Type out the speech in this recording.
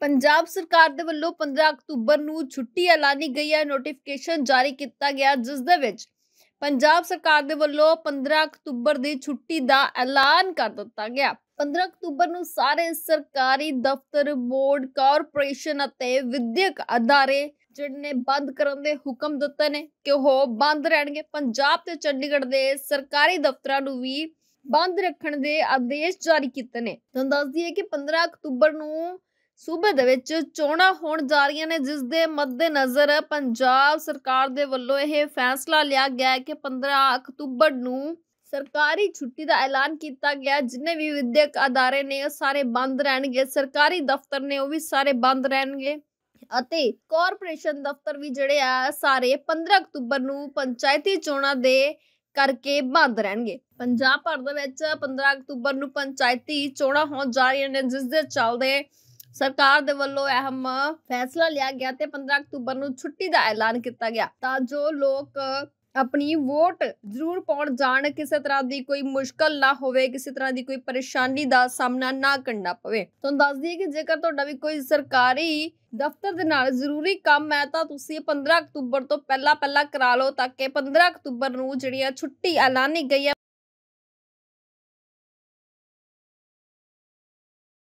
ਪੰਜਾਬ ਸਰਕਾਰ ਦੇ ਵੱਲੋਂ 15 ਅਕਤੂਬਰ ਨੂੰ ਛੁੱਟੀ ਐਲਾਨੀ ਗਈ ਹੈ ਨੋਟੀਫਿਕੇਸ਼ਨ ਜਾਰੀ ਕੀਤਾ ਗਿਆ ਜਿਸ ਦੇ ਵਿੱਚ ਪੰਜਾਬ ਸਰਕਾਰ ਦੇ ਵੱਲੋਂ 15 ਅਕਤੂਬਰ ਦੀ ਛੁੱਟੀ ਦਾ ਐਲਾਨ ਕਰ ਦਿੱਤਾ ਗਿਆ 15 ਅਕਤੂਬਰ ਨੂੰ ਸਾਰੇ ਸਰਕਾਰੀ ਦਫ਼ਤਰ ਬੋਰਡ ਕਾਰਪੋਰੇਸ਼ਨ ਅਤੇ ਵਿਦਿਅਕ ਅਦਾਰੇ ਜਿਹੜੇ ਬੰਦ ਕਰਨ ਦੇ ਹੁਕਮ ਦਿੱਤੇ ਨੇ ਕਿ ਉਹ ਬੰਦ ਰਹਿਣਗੇ ਪੰਜਾਬ ਤੇ ਚੰਡੀਗੜ੍ਹ ਦੇ ਸਰਕਾਰੀ ਦਫ਼ਤਰਾਂ ਨੂੰ ਵੀ ਬੰਦ ਰੱਖਣ ਦੇ ਆਦੇਸ਼ ਜਾਰੀ ਕੀਤੇ ਨੇ ਤੁਹਾਨੂੰ ਦੱਸ ਦਈਏ ਕਿ 15 ਅਕਤੂਬਰ ਨੂੰ ਸੂਬੇ ਦੇ ਵਿੱਚ ਚੋਣਾਂ ਹੋਣ ਜਾ ਰਹੀਆਂ ਨੇ ਜਿਸ ਦੇ ਮੱਦੇਨਜ਼ਰ ਪੰਜਾਬ ਸਰਕਾਰ ਦੇ ਵੱਲੋਂ ਇਹ ਫੈਸਲਾ ਲਿਆ ਗਿਆ ਹੈ ਕਿ 15 ਅਕਤੂਬਰ ਨੂੰ ਸਰਕਾਰੀ ਛੁੱਟੀ ਦਾ ਐਲਾਨ ਕੀਤਾ ਗਿਆ ਜਿੰਨੇ ਵੀ ਵਿਦਿਅਕ ਅਦਾਰੇ ਨੇ ਉਹ ਸਾਰੇ ਬੰਦ ਰਹਿਣਗੇ ਸਰਕਾਰੀ ਦਫ਼ਤਰ ਨੇ ਉਹ ਵੀ ਸਾਰੇ ਬੰਦ ਰਹਿਣਗੇ ਅਤੇ ਕਾਰਪੋਰੇਸ਼ਨ ਦਫ਼ਤਰ ਵੀ ਜਿਹੜੇ ਆ ਸਾਰੇ 15 ਅਕਤੂਬਰ ਨੂੰ ਪੰਚਾਇਤੀ ਚੋਣਾਂ ਦੇ ਕਰਕੇ ਬੰਦ ਰਹਿਣਗੇ ਪੰਜਾਬ ਭਰ ਦੇ ਵਿੱਚ 15 ਅਕਤੂਬਰ ਨੂੰ ਪੰਚਾਇਤੀ ਚੋਣਾਂ ਹੋਣ ਜਾ ਰਹੀਆਂ ਨੇ ਜਿਸ ਦੇ ਚੱਲਦੇ ਸਰਕਾਰ ਦੇ ਵੱਲੋਂ ਅਹਿਮ ਫੈਸਲਾ ਲਿਆ ਗਿਆ ਤੇ 15 ਅਕਤੂਬਰ ਨੂੰ ਛੁੱਟੀ ਦਾ ਐਲਾਨ ਕੀਤਾ ਗਿਆ ਤਾਂ ਜੋ ਲੋਕ ਆਪਣੀ ਵੋਟ ਜ਼ਰੂਰ ਪਾਉਣ ਜਾਣ ਕਿਸੇ ਤਰ੍ਹਾਂ ਦੀ ਕੋਈ ਮੁਸ਼ਕਲ ਨਾ ਹੋਵੇ ਕਿਸੇ ਤਰ੍ਹਾਂ ਦੀ ਕੋਈ ਪਰੇਸ਼ਾਨੀ ਦਾ ਸਾਹਮਣਾ ਨਾ ਕਰਨਾ ਪਵੇ ਤੁਹਾਨੂੰ ਦੱਸ ਦਈਏ ਕਿ ਜੇਕਰ ਤੁਹਾਡਾ ਵੀ ਕੋਈ ਸਰਕਾਰੀ ਦਫ਼ਤਰ ਦੇ ਨਾਲ ਜ਼ਰੂਰੀ ਕੰਮ ਹੈ ਤਾਂ ਤੁਸੀਂ 15 ਅਕਤੂਬਰ ਤੋਂ ਪਹਿਲਾਂ ਪਹਿਲਾਂ ਕਰਾ ਲਓ ਤਾਂ ਕਿ 15 ਅਕਤੂਬਰ ਨੂੰ ਜਿਹੜੀ ਆ ਛੁੱਟੀ ਐਲਾਨੀ ਗਈ ਹੈ